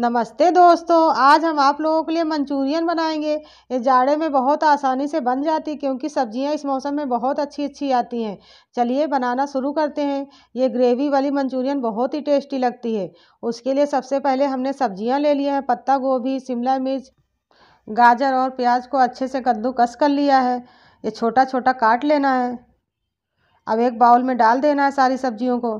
नमस्ते दोस्तों आज हम आप लोगों के लिए मंचूरियन बनाएंगे ये जाड़े में बहुत आसानी से बन जाती क्योंकि सब्जियां इस मौसम में बहुत अच्छी अच्छी आती हैं चलिए बनाना शुरू करते हैं ये ग्रेवी वाली मंचूरियन बहुत ही टेस्टी लगती है उसके लिए सबसे पहले हमने सब्जियां ले लिया हैं पत्ता गोभी शिमला मिर्च गाजर और प्याज को अच्छे से कद्दूकस कर लिया है ये छोटा छोटा काट लेना है अब एक बाउल में डाल देना है सारी सब्जियों को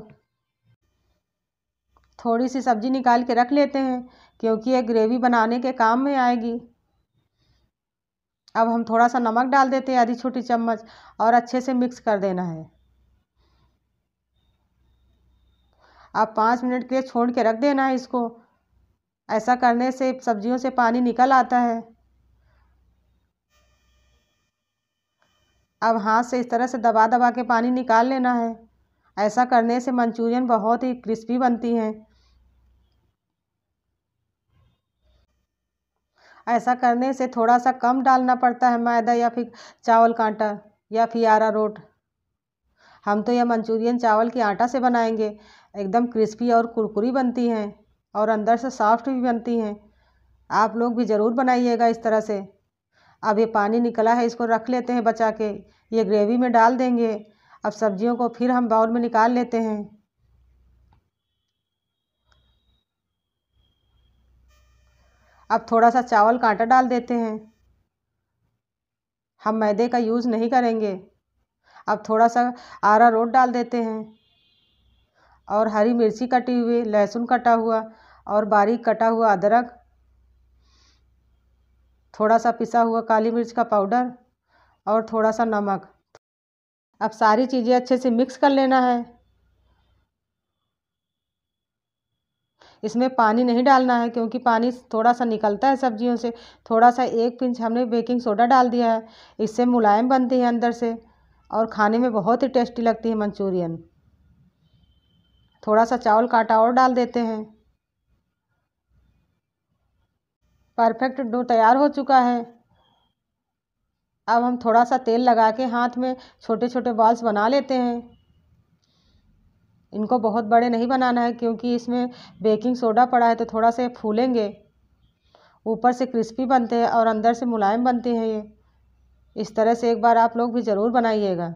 थोड़ी सी सब्ज़ी निकाल के रख लेते हैं क्योंकि ये ग्रेवी बनाने के काम में आएगी अब हम थोड़ा सा नमक डाल देते हैं आधी छोटी चम्मच और अच्छे से मिक्स कर देना है आप पाँच मिनट के लिए छोड़ के रख देना है इसको ऐसा करने से सब्जियों से पानी निकल आता है अब हाथ से इस तरह से दबा दबा के पानी निकाल लेना है ऐसा करने से मंचूरियन बहुत ही क्रिस्पी बनती हैं ऐसा करने से थोड़ा सा कम डालना पड़ता है मैदा या फिर चावल का आटा या फिर आरा रोट हम तो यह मंचूरियन चावल के आटा से बनाएंगे एकदम क्रिस्पी और कुरकुरी बनती हैं और अंदर से सॉफ्ट भी बनती हैं आप लोग भी ज़रूर बनाइएगा इस तरह से अब ये पानी निकला है इसको रख लेते हैं बचा के ये ग्रेवी में डाल देंगे अब सब्जियों को फिर हम बाउल में निकाल लेते हैं अब थोड़ा सा चावल का आटा डाल देते हैं हम मैदे का यूज़ नहीं करेंगे अब थोड़ा सा आरा रोट डाल देते हैं और हरी मिर्ची कटी हुई लहसुन कटा हुआ और बारीक कटा हुआ अदरक थोड़ा सा पिसा हुआ काली मिर्च का पाउडर और थोड़ा सा नमक अब सारी चीज़ें अच्छे से मिक्स कर लेना है इसमें पानी नहीं डालना है क्योंकि पानी थोड़ा सा निकलता है सब्जियों से थोड़ा सा एक पिंच हमने बेकिंग सोडा डाल दिया है इससे मुलायम बनती है अंदर से और खाने में बहुत ही टेस्टी लगती है मंचूरियन थोड़ा सा चावल काटा और डाल देते हैं परफेक्ट डो तैयार हो चुका है अब हम थोड़ा सा तेल लगा के हाथ में छोटे छोटे बॉल्स बना लेते हैं इनको बहुत बड़े नहीं बनाना है क्योंकि इसमें बेकिंग सोडा पड़ा है तो थोड़ा सा फूलेंगे ऊपर से क्रिस्पी बनते हैं और अंदर से मुलायम बनते हैं ये इस तरह से एक बार आप लोग भी ज़रूर बनाइएगा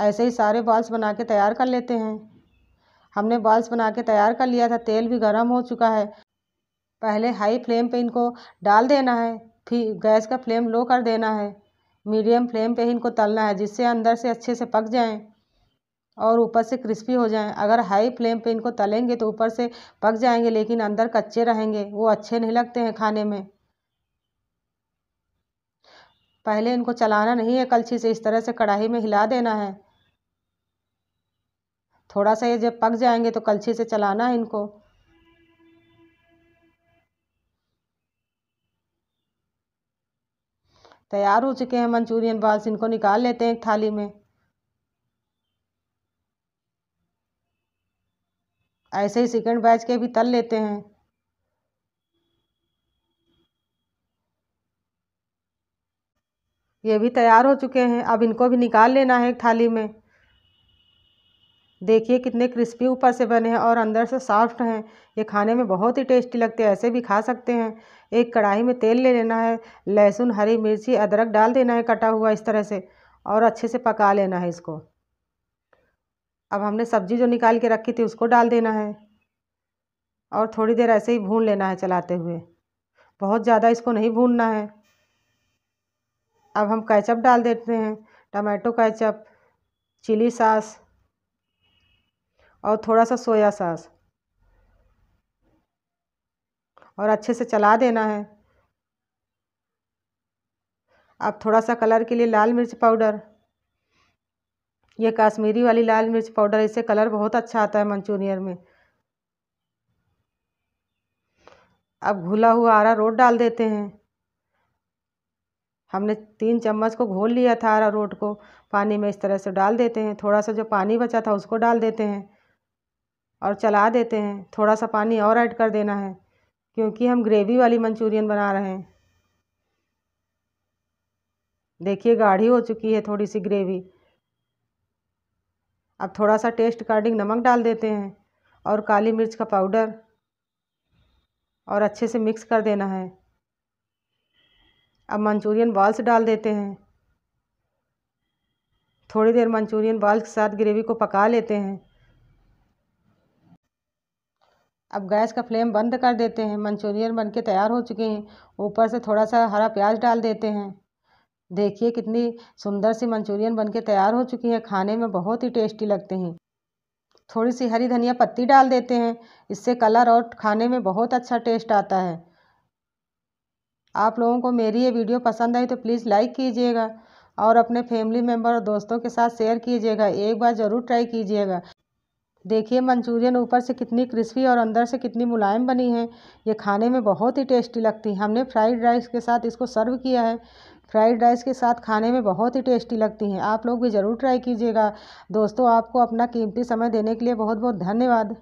ऐसे ही सारे बॉल्स बना के तैयार कर लेते हैं हमने बॉल्स बना के तैयार कर लिया था तेल भी गर्म हो चुका है पहले हाई फ्लेम पे इनको डाल देना है फिर गैस का फ्लेम लो कर देना है मीडियम फ्लेम पे ही इनको तलना है जिससे अंदर से अच्छे से पक जाएं और ऊपर से क्रिस्पी हो जाएं अगर हाई फ्लेम पे इनको तलेंगे तो ऊपर से पक जाएंगे लेकिन अंदर कच्चे रहेंगे वो अच्छे नहीं लगते हैं खाने में पहले इनको चलाना नहीं है कलछी से इस तरह से कढ़ाई में हिला देना है थोड़ा सा ये जब पक जाएंगे तो कलछी से चलाना है इनको तैयार हो चुके हैं मंचूरियन बॉल्स इनको निकाल लेते हैं एक थाली में ऐसे ही सेकंड बैच के भी तल लेते हैं ये भी तैयार हो चुके हैं अब इनको भी निकाल लेना है एक थाली में देखिए कितने क्रिस्पी ऊपर से बने हैं और अंदर से सॉफ्ट हैं ये खाने में बहुत ही टेस्टी लगते हैं ऐसे भी खा सकते हैं एक कढ़ाई में तेल ले लेना है लहसुन हरी मिर्ची अदरक डाल देना है कटा हुआ इस तरह से और अच्छे से पका लेना है इसको अब हमने सब्ज़ी जो निकाल के रखी थी उसको डाल देना है और थोड़ी देर ऐसे ही भून लेना है चलाते हुए बहुत ज़्यादा इसको नहीं भूनना है अब हम कैचअप डाल देते हैं टमाटो कैचअप चिली सास और थोड़ा सा सोया सास और अच्छे से चला देना है अब थोड़ा सा कलर के लिए लाल मिर्च पाउडर ये कश्मीरी वाली लाल मिर्च पाउडर इससे कलर बहुत अच्छा आता है मंचूरियन में अब घुला हुआ आरा रोट डाल देते हैं हमने तीन चम्मच को घोल लिया था आरा रोट को पानी में इस तरह से डाल देते हैं थोड़ा सा जो पानी बचा था उसको डाल देते हैं और चला देते हैं थोड़ा सा पानी और ऐड कर देना है क्योंकि हम ग्रेवी वाली मंचूरियन बना रहे हैं देखिए गाढ़ी हो चुकी है थोड़ी सी ग्रेवी अब थोड़ा सा टेस्ट अकॉर्डिंग नमक डाल देते हैं और काली मिर्च का पाउडर और अच्छे से मिक्स कर देना है अब मंचूरियन बॉल्स डाल देते हैं थोड़ी देर मंचूरियन बॉल्स के साथ ग्रेवी को पका लेते हैं अब गैस का फ्लेम बंद कर देते हैं मंचूरियन बनके तैयार हो चुके हैं ऊपर से थोड़ा सा हरा प्याज डाल देते हैं देखिए कितनी सुंदर सी मंचूरियन बनके तैयार हो चुकी है खाने में बहुत ही टेस्टी लगते हैं थोड़ी सी हरी धनिया पत्ती डाल देते हैं इससे कलर और खाने में बहुत अच्छा टेस्ट आता है आप लोगों को मेरी ये वीडियो पसंद आई तो प्लीज़ लाइक कीजिएगा और अपने फैमिली मेम्बर और दोस्तों के साथ शेयर कीजिएगा एक बार ज़रूर ट्राई कीजिएगा देखिए मंचूरियन ऊपर से कितनी क्रिस्पी और अंदर से कितनी मुलायम बनी है ये खाने में बहुत ही टेस्टी लगती है हमने फ्राइड राइस के साथ इसको सर्व किया है फ्राइड राइस के साथ खाने में बहुत ही टेस्टी लगती हैं आप लोग भी ज़रूर ट्राई कीजिएगा दोस्तों आपको अपना कीमती समय देने के लिए बहुत बहुत धन्यवाद